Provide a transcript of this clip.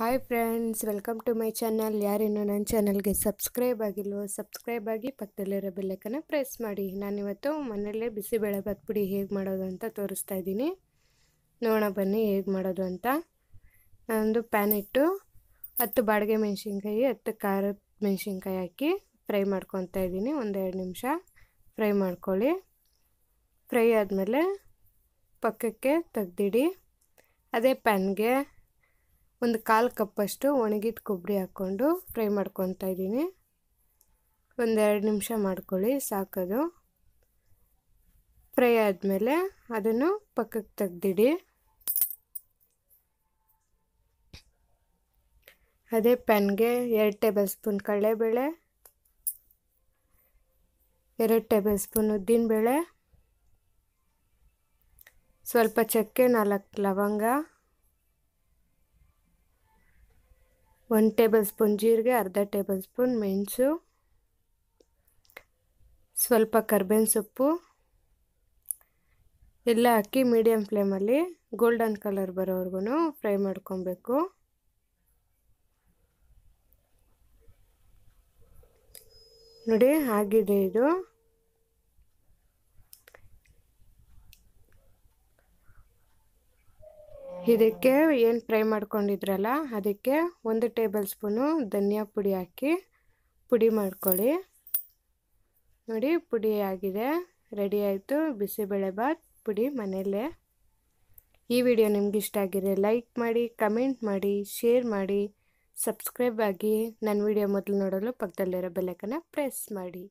hi friends welcome to my channel ಯಾರಿನ್ನೂ ನನ್ನ ಚಾನಲ್ಗೆ ಸಬ್ಸ್ಕ್ರೈಬ್ ಆಗಿಲ್ವೋ ಸಬ್ಸ್ಕ್ರೈಬ್ ಆಗಿ ಪಕ್ಕದಲ್ಲಿರೋ ಬೆಲ್ಲಕ್ಕನ್ನು ಪ್ರೆಸ್ ಮಾಡಿ ನಾನಿವತ್ತು ಮನೆಯಲ್ಲೇ ಬಿಸಿಬೇಳೆ ಭಾತ್ ಪುಡಿ ಹೇಗೆ ಮಾಡೋದು ಅಂತ ತೋರಿಸ್ತಾ ಇದ್ದೀನಿ ನೋಡೋಣ ಬನ್ನಿ ಹೇಗೆ ಮಾಡೋದು ಅಂತ ನಾನೊಂದು ಪ್ಯಾನ್ ಇಟ್ಟು ಹತ್ತು ಬಾಡಿಗೆ ಮೆಣಸಿನ್ಕಾಯಿ ಹತ್ತು ಖಾರದ ಮೆಣಸಿನ್ಕಾಯಿ ಹಾಕಿ ಫ್ರೈ ಮಾಡ್ಕೊತಾ ಇದ್ದೀನಿ ಒಂದೆರಡು ನಿಮಿಷ ಫ್ರೈ ಮಾಡ್ಕೊಳ್ಳಿ ಫ್ರೈ ಆದಮೇಲೆ ಪಕ್ಕಕ್ಕೆ ತೆಗ್ದಿಡಿ ಅದೇ ಪ್ಯಾನ್ಗೆ ಒಂದು ಕಾಲು ಕಪ್ಪಷ್ಟು ಒಣಗಿದ ಕೊಬ್ಬರಿ ಹಾಕ್ಕೊಂಡು ಫ್ರೈ ಮಾಡ್ಕೊತಾ ಇದ್ದೀನಿ ಒಂದೆರಡು ನಿಮಿಷ ಮಾಡ್ಕೊಳ್ಳಿ ಸಾಕೋದು ಫ್ರೈ ಆದಮೇಲೆ ಅದನ್ನು ಪಕ್ಕಕ್ಕೆ ತೆಗ್ದಿಡಿ ಅದೇ ಪ್ಯಾನ್ಗೆ ಎರಡು ಟೇಬಲ್ ಸ್ಪೂನ್ ಕಡಲೆಬೇಳೆ ಎರಡು ಟೇಬಲ್ ಸ್ಪೂನ್ ಉದ್ದಿನಬೇಳೆ ಸ್ವಲ್ಪ ಚಕ್ಕೆ ನಾಲ್ಕು ಲವಂಗ ಒಂದು ಟೇಬಲ್ ಸ್ಪೂನ್ ಜೀರಿಗೆ ಅರ್ಧ ಟೇಬಲ್ ಸ್ಪೂನ್ ಮೆಣಸು ಸ್ವಲ್ಪ ಕರ್ಬೇವಿನ ಸೊಪ್ಪು ಎಲ್ಲ ಹಾಕಿ ಮೀಡಿಯಮ್ ಫ್ಲೇಮಲ್ಲಿ ಗೋಲ್ಡನ್ ಕಲರ್ ಬರೋವರೆಗೂ ಫ್ರೈ ಮಾಡ್ಕೊಬೇಕು ನೋಡಿ ಆಗಿದೆ ಇದು ಇದಕ್ಕೆ ಏನು ಫ್ರೈ ಮಾಡ್ಕೊಂಡಿದ್ರಲ್ಲ ಅದಕ್ಕೆ ಒಂದು ಟೇಬಲ್ ಸ್ಪೂನು ಧನಿಯಾ ಪುಡಿ ಹಾಕಿ ಪುಡಿ ಮಾಡ್ಕೊಳ್ಳಿ ನೋಡಿ ಪುಡಿ ಆಗಿದೆ ರೆಡಿ ಆಯಿತು ಬಿಸಿಬೇಳೆಬಾತ್ ಪುಡಿ ಮನೆಯಲ್ಲೇ ಈ ವಿಡಿಯೋ ನಿಮ್ಗೆ ಇಷ್ಟ ಆಗಿದೆ ಲೈಕ್ ಮಾಡಿ ಕಮೆಂಟ್ ಮಾಡಿ ಶೇರ್ ಮಾಡಿ ಸಬ್ಸ್ಕ್ರೈಬ್ ಆಗಿ ನನ್ನ ವಿಡಿಯೋ ಮೊದಲು ನೋಡಲು ಪಕ್ಕದಲ್ಲಿರೋ ಬೆಲ್ಲೈಕನ್ನ ಪ್ರೆಸ್ ಮಾಡಿ